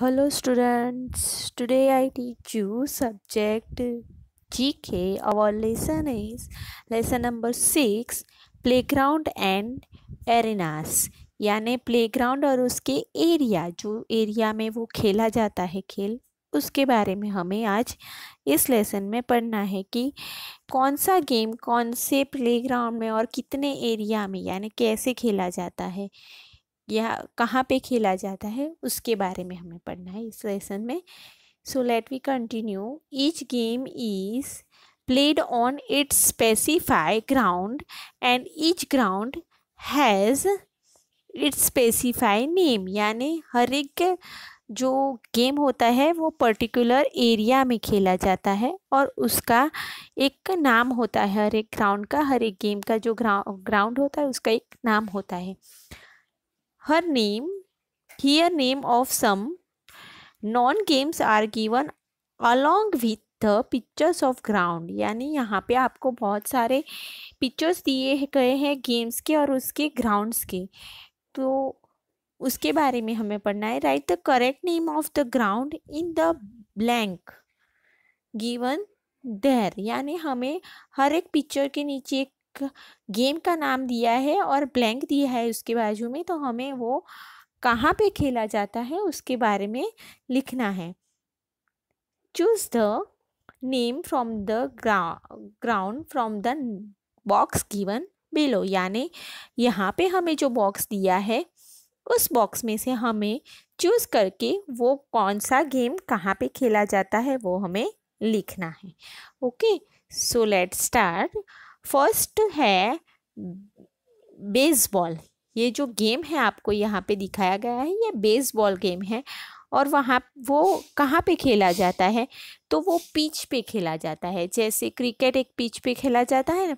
hello students today i teach you subject gk our lesson is lesson number six playground and arenas यानी playground और उसके area जो area में वो खेला जाता है खेल उसके बारे में हमें आज इस लेसन में पढ़ना है कि कौन सा गेम कौन से प्लेग्राउंड में और कितने एरिया में यानी कैसे खेला जाता है या कहाँ पे खेला जाता है उसके बारे में हमें पढ़ना है इस लेसन में so let we continue each game is played on its specify ground and each ground has its specify name यानी हर एक जो गेम होता है वो पर्टिकुलर एरिया में खेला जाता है और उसका एक नाम होता है हर एक ग्राउंड का हर एक गेम का जो ग्राउंड होता है उसका एक नाम होता है हर name here name of some known games are given along with the pictures of ground यानी यहाँ पे आपको बहुत सारे पिक्चर्स दिए गए हैं गेम्स के और उसके ग्राउंड्स के तो उसके बारे में हमें पढ़ना है write the correct name of the ground in the blank given there यानी हमें हर एक पिक्चर के नीचे एक गेम का नाम दिया है और ब्लैंक दिया है उसके बाजू में तो हमें वो कहाँ पे खेला जाता है उसके बारे में लिखना है choose the name from the ground from the box given below यानी यहाँ पे हमें जो बॉक्स दिया है उस बॉक्स में से हमें चूज़ करके वो कौन सा गेम कहाँ पे खेला जाता है वो हमें लिखना है okay so let start first है बेसबॉल ये जो गेम है आपको यहाँ पे दिखाया गया है ये बेसबॉल गेम है और वहाँ वो कहाँ पे खेला जाता है तो वो पिच पे खेला जाता है जैसे क्रिकेट एक पिच पे खेला जाता है ना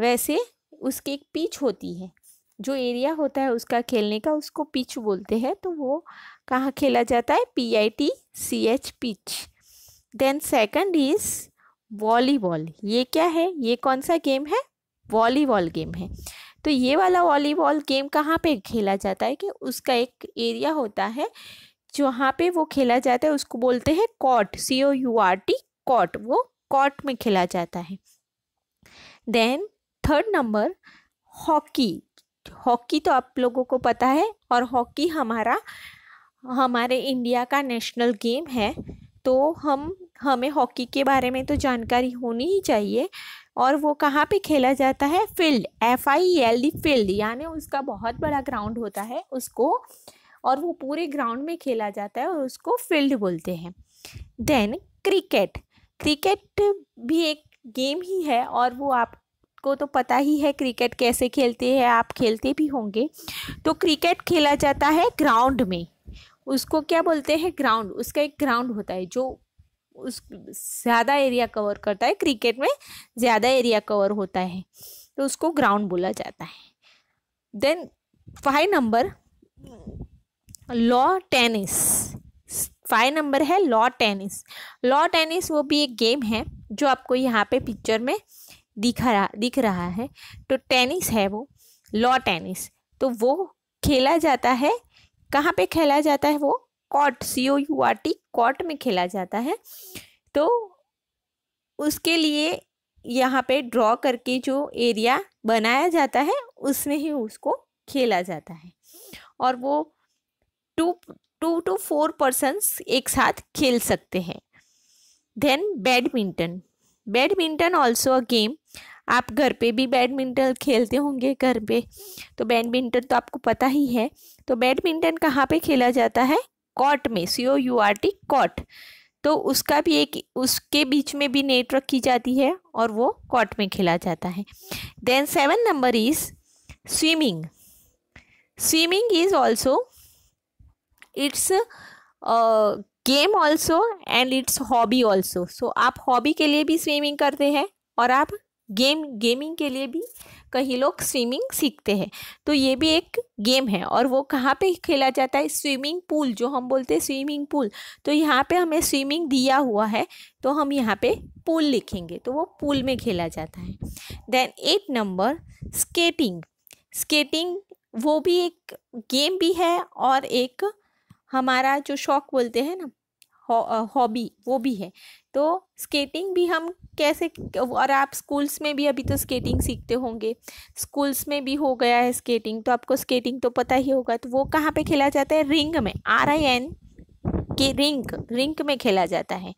वैसे उसकी एक पिच होती है जो एरिया होता है उसका खेलने का उसको पिच बोलते हैं तो वो कहाँ खेला जाता है P I T C H pitch then second is volleyball ये क्या है ये कौन सा गेम है वॉलीबॉल गेम है तो ये वाला वॉलीबॉल गेम कहाँ पे खेला जाता है कि उसका एक एरिया होता है जहाँ पे वो खेला जाता है उसको बोलते हैं court C O U R T court वो कॉट में खेला जाता है then third number hockey hockey तो आप लोगों को पता है और हॉकी हमारा हमारे इंडिया का नेशनल गेम है तो हम हमें हॉकी के बारे में तो जानकारी होनी ही चाहिए और वो कहाँ पे खेला जाता है field F I L D field यानी उसका बहुत बड़ा ग्राउंड होता है उसको और वो पूरे ग्राउंड में खेला जाता है और उसको फील्ड बोलते हैं देन क्रिकेट क्रिकेट भी एक गेम ही है और वो आपको तो पता ही है क्रिकेट कैसे खेलते हैं आप खेलते भी होंगे तो क्रिकेट खेला जाता है ग्राउंड में उसको क्या बोलते हैं ग्राउंड उसका एक ग्राउंड होता है जो उस ज़्यादा एरिया कवर करता है क्रिकेट में ज़्यादा एरिया कवर होता है तो उसको ग्राउंड बोला जाता है then five number lawn tennis five number है लॉ टेनिस लॉ टेनिस वो भी एक गेम है जो आपको यहाँ पे पिक्चर में दिखा रहा दिख रहा है तो टेनिस है वो लॉ टेनिस तो वो खेला जाता है कहाँ पे खेला जाता है वो court C O U R T court में खेला जाता है तो उसके लिए यहाँ पे ड्रॉ करके जो एरिया बनाया जाता है उसमें ही उसको खेला जाता है और वो two two two four person एक साथ खेल सकते हैं then badminton badminton also a game आप घर पे भी बैडमिंटन खेलते होंगे घर पे तो बैडमिंटन तो आपको पता ही है तो बैडमिंटन कहाँ पे खेला जाता है कॉट में C O U R T court तो उसका भी एक उसके बीच में भी नेट की जाती है और वो कॉट में खेला जाता है then seven number is swimming swimming is also it's game also and it's hobby also so आप हॉबी के लिए भी स्विमिंग करते हैं और आप गेम गेमिंग के लिए भी कहीं लोग स्विमिंग सीखते हैं तो ये भी एक गेम है और वो कहाँ पे खेला जाता है स्विमिंग पूल जो हम बोलते हैं स्विमिंग पूल तो यहाँ पे हमें स्विमिंग दिया हुआ है तो हम यहाँ पे पूल लिखेंगे तो वो पूल में खेला जाता है then eight number skating skating वो भी एक गेम भी है और एक हमारा जो शौक बोलते हैं ना हॉबी वो भी है तो स्केटिंग भी हम कैसे और आप स्कूल्स में भी अभी तो स्केटिंग सीखते होंगे स्कूल्स में भी हो गया है स्केटिंग तो आपको स्केटिंग तो पता ही होगा तो वो कहाँ पे खेला जाता है रिंग में R I N K rink rink में खेला जाता है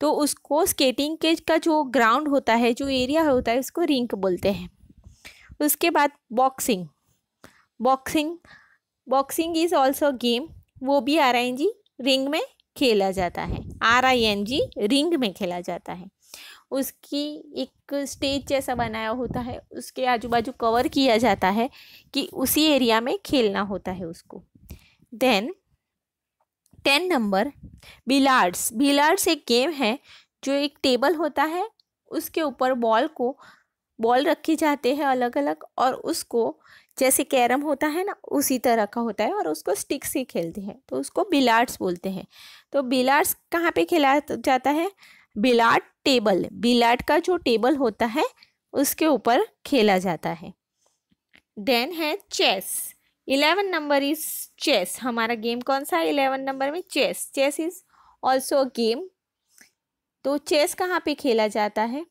तो उसको स्केटिंग के का जो ग्राउंड होता है जो एरिया होता है उसको रिंक बोलते हैं उसके बाद boxing boxing boxing is also game वो भी आ रहा है जी रिंग में खेला जाता है R I N G ring में खेला जाता है उसकी एक स्टेज जैसा बनाया होता है उसके आजू बाजू कवर किया जाता है कि उसी एरिया में खेलना होता है उसको then ten number billiards billiards एक गेम है जो एक टेबल होता है उसके ऊपर बॉल को बॉल रखे जाते हैं अलग अलग और उसको जैसे कैरम होता है ना उसी तरह का होता है और उसको स्टिक से खेलते हैं तो उसको बिलार्ड्स बोलते हैं तो बिलार्ड्स कहाँ पे खेला जाता है बिलार्ड टेबल बिलार्ड का जो टेबल होता है उसके ऊपर खेला जाता है देन है chess eleven number is chess हमारा गेम कौन सा है इलेवन नंबर में chess chess is also game तो चेस कहाँ पे खेला जाता है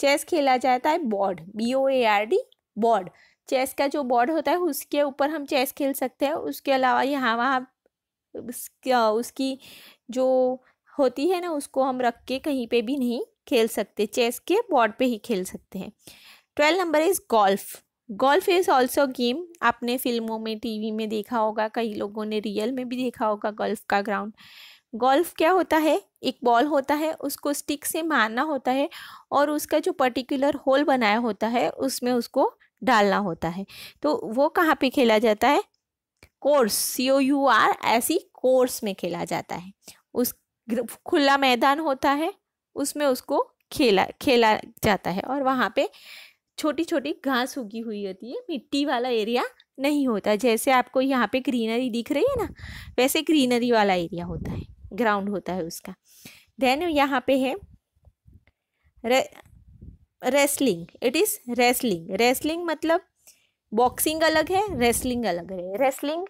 चेस खेला जाता है board B O A R D board chess का जो बोर्ड होता है उसके ऊपर हम चेस खेल सकते हैं उसके अलावा यहाँ वहाँ उसकी जो होती है ना उसको हम रख के कहीं पे भी नहीं खेल सकते चेस के बोर्ड पे ही खेल सकते हैं twelve number is golf golf is also game आपने फिल्मों में टीवी में देखा होगा कई लोगों ने रियल में भी देखा होगा गोल्फ का ग्राउंड गोल्फ क्या होता है एक बॉल होता है उसको स्टिक से मारना होता है और उसका जो पर्टिकुलर होल बनाया होता है उसमें उसको डालना होता है तो वो कहाँ पे खेला जाता है course C O U R S E course में खेला जाता है उस खुला मैदान होता है उसमें उसको खेला खेला जाता है और वहाँ पे छोटी छोटी घास उगी हुई होती है मिट्टी वाला एरिया नहीं होता जैसे आपको यहाँ पे ग्रीनरी दिख रही है ना वैसे ग्रीनरी वाला एरिया होता है ग्राउंड होता है उसका देन यहाँ पे है wrestling it is wrestling wrestling मतलब बॉक्सिंग अलग है रेसलिंग अलग है रेसलिंग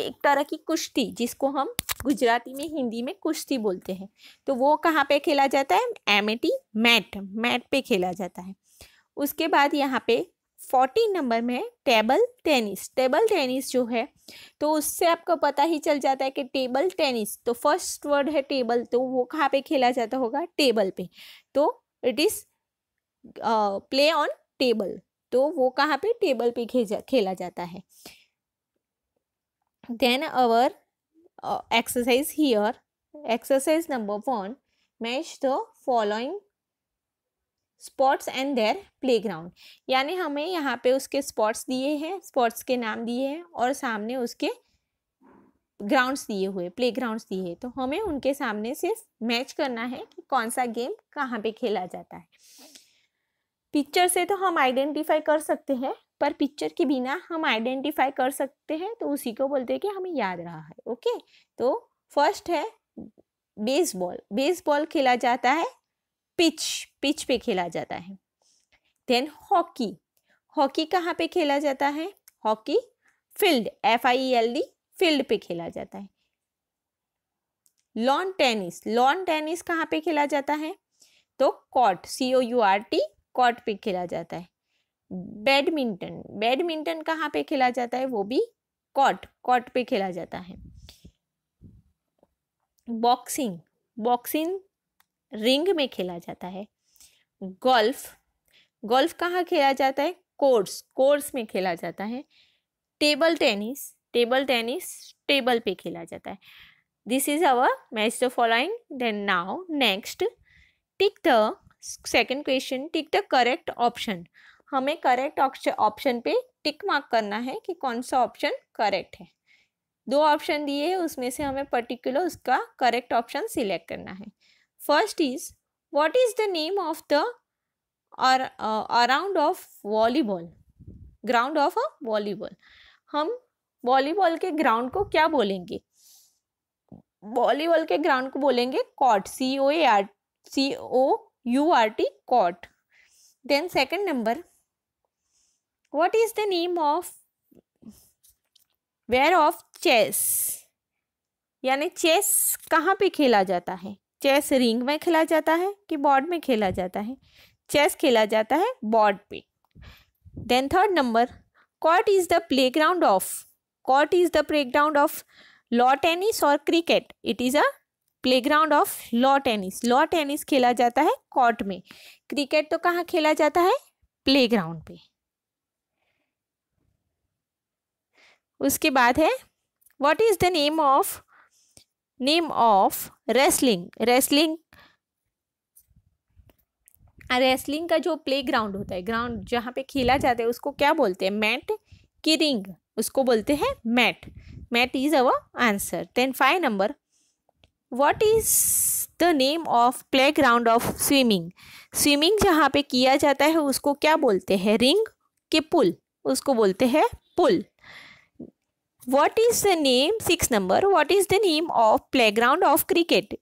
एक तरह की कुश्ती जिसको हम गुजराती में हिंदी में कुश्ती बोलते हैं तो वो कहाँ पे खेला जाता है टी मैट मैट पे खेला जाता है उसके बाद यहाँ पे फोर्टीन नंबर में टेबल टेनिस टेबल टेनिस जो है तो उससे आपको पता ही चल जाता है कि टेबल टेनिस तो फर्स्ट वर्ड है टेबल तो वो कहाँ पे खेला जाता होगा टेबल पे तो it is play on table तो वो कहाँ पे टेबल पे खेजा खेला जाता है then our exercise here exercise number one match the following sports and their playground यानी हमें यहाँ पे उसके स्पॉट्स दिए हैं स्पॉट्स के नाम दिए हैं और सामने उसके ग्राउंड्स दिए हुए प्ले ग्राउंड दिए तो हमें उनके सामने सिर्फ मैच करना है कि कौन सा गेम कहाँ पे खेला जाता है पिक्चर से तो हम आइडेंटिफाई कर सकते हैं पर पिक्चर के बिना हम आइडेंटिफाई कर सकते हैं तो उसी को बोलते हैं कि हमें याद रहा है ओके तो फर्स्ट है बेसबॉल बेसबॉल खेला जाता है पिच पिच पे खेला जाता है देन हॉकी हॉकी कहाँ पे खेला जाता है hockey field F I L D field पे खेला जाता है लॉन टेनिस लॉन टेनिस कहाँ पे खेला जाता है तो court C O U R T court पे खेला जाता है बैडमिंटन बैडमिंटन कहाँ पे खेला जाता है वो भी कॉट कॉट पे खेला जाता है बॉक्सिंग बॉक्सिंग रिंग में खेला जाता है गोल्फ गोल्फ कहाँ खेला जाता है कोर्स कोर्स में खेला जाता है table tennis table tennis table पे खेला जाता है this is our match the following then now next tick the second question tick the correct option हमें करेक्ट ऑप्शन पे टिक मार्क करना है कि कौन सा ऑप्शन करेक्ट है दो ऑप्शन दिए उसमें से हमें पर्टिकुलर उसका करेक्ट ऑप्शन सिलेक्ट करना है first is what is the name of the around of volleyball ground of a volleyball हम वॉलीबॉल के ग्राउंड को क्या बोलेंगे वॉलीबॉल के ग्राउंड को बोलेंगे court C O A R C O T court then second number what is the name of where of chess यानी chess कहाँ पे खेला जाता है चेस रिंग में खेला जाता है कि बोर्ड में खेला जाता है चेस खेला जाता है बोर्ड पे then third number court is the play ground of court is the play ground of lawn tennis और cricket it is a playground of lawn tennis lawn tennis खेला जाता है कोर्ट में क्रिकेट तो कहाँ खेला जाता है प्लेग्राउंड पे उसके बाद है what is the name of name of wrestling wrestling wrestling का जो प्ले ग्राउंड होता है ग्राउंड जहाँ पे खेला जाता है उसको क्या बोलते हैं मैट की रिंग उसको बोलते हैं mat mat is our answer then five number what is the name of play ground of swimming swimming जहाँ पे किया जाता है उसको क्या बोलते हैं रिंग के पुल उसको बोलते हैं pool what is the name six number what is the name of play ground of cricket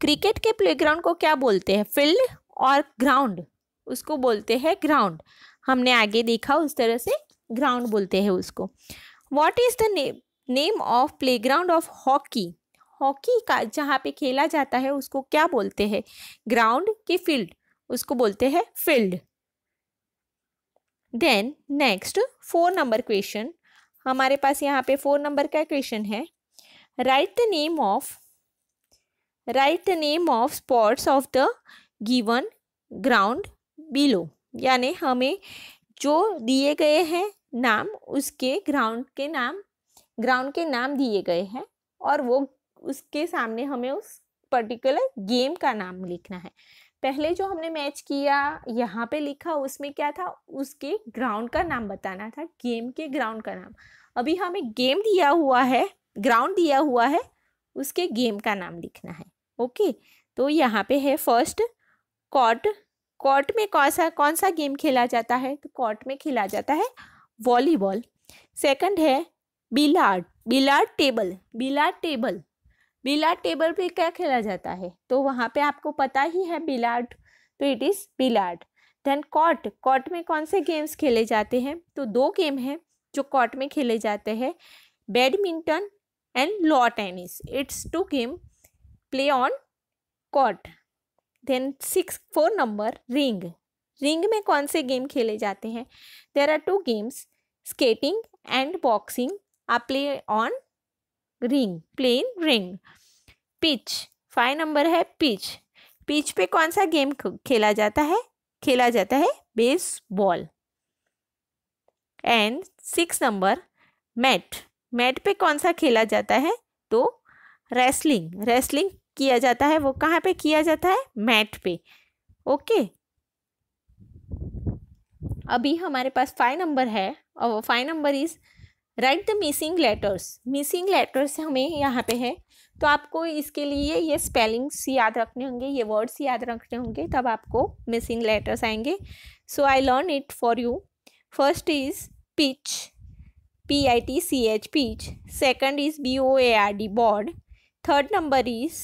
cricket के प्ले ग्राउंड को क्या बोलते हैं फील्ड और ग्राउंड उसको बोलते हैं ग्राउंड हमने आगे देखा उस तरह से ग्राउंड बोलते हैं उसको what is the name name of play ground of hockey hockey का जहाँ पे खेला जाता है उसको क्या बोलते हैं ग्राउंड की फील्ड उसको बोलते हैं field then next four number question हमारे पास यहाँ पे फोर नंबर का क्वेश्चन है write the name of write the name of sports of the given ground below यानी हमें जो दिए गए हैं नाम उसके ग्राउंड के नाम ग्राउंड के नाम दिए गए हैं और वो उसके सामने हमें उस पर्टिकुलर गेम का नाम लिखना है पहले जो हमने मैच किया यहाँ पे लिखा उसमें क्या था उसके ग्राउंड का नाम बताना था गेम के ग्राउंड का नाम अभी हमें गेम दिया हुआ है ग्राउंड दिया हुआ है उसके गेम का नाम लिखना है ओके तो यहाँ पे है फर्स्ट कॉट कॉट में कौन सा कौन सा गेम खेला जाता है तो कॉट में खेला जाता है वॉलीबॉल सेकंड है billiard billiard table billiard table billiard table पे क्या खेला जाता है तो वहाँ पे आपको पता ही है बिलार्ड तो it is billiard then court court में कौन से गेम्स खेले जाते हैं तो दो गेम हैं जो कॉट में खेले जाते हैं badminton and lawn tennis it's two game play on court then six four number ring ring में कौन से गेम खेले जाते हैं there are two games skating and boxing आप play on ring plain ring pitch five number है pitch pitch पे कौन सा गेम खेला जाता है खेला जाता है baseball and six number mat mat पे कौन सा खेला जाता है तो रेसलिंग रेसलिंग किया जाता है वो कहाँ पे किया जाता है मैट पे ओके अभी हमारे पास फाइव नंबर है और वो five number is write the missing letters missing letters हमें यहाँ पे है तो आपको इसके लिए ये स्पेलिंग्स याद रखने होंगे ये वर्ड्स याद रखने होंगे तब आपको मिसिंग लेटर्स आएंगे so I learn it for you first is pitch P I T C H pitch second is B O A R D board third number is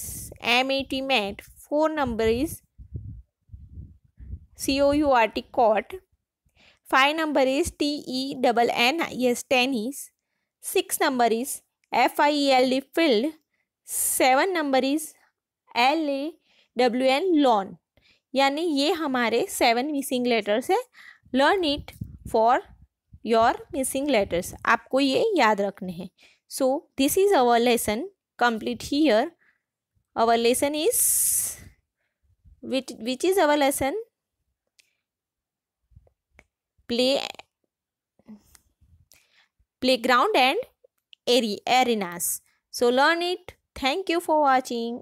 M A T mat four number is C O U R T court five number is T E double N I S tennis. Six number is F I E L D field. Seven number is L W N lawn यानी ये हमारे seven missing letters है learn it for your missing letters आपको ये याद रखने हैं so this is our lesson complete here our lesson is which which is our lesson play playground and arenas so learn it thank you for watching